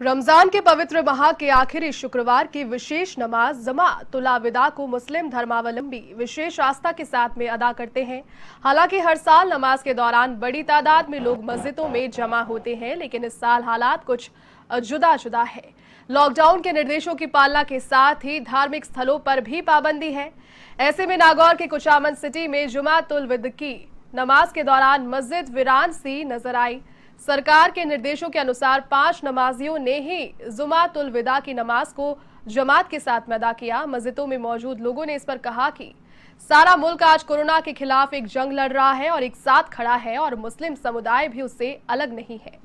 रमजान के पवित्र माह के आखिरी शुक्रवार की विशेष नमाज जमा तुलाविदा को मुस्लिम धर्मावलंबी विशेष आस्था के साथ में अदा करते हैं हालांकि हर साल नमाज के दौरान बड़ी तादाद में लोग मस्जिदों में जमा होते हैं लेकिन इस साल हालात कुछ जुदा जुदा है लॉकडाउन के निर्देशों की पालना के साथ ही धार्मिक स्थलों पर भी पाबंदी है ऐसे में नागौर के कुचामन सिटी में जुमातुल विद की नमाज के दौरान मस्जिद वीरान सी नजर आई सरकार के निर्देशों के अनुसार पांच नमाजियों ने ही जुमातुल विदा की नमाज को जमात के साथ में अदा किया मस्जिदों में मौजूद लोगों ने इस पर कहा कि सारा मुल्क आज कोरोना के खिलाफ एक जंग लड़ रहा है और एक साथ खड़ा है और मुस्लिम समुदाय भी उससे अलग नहीं है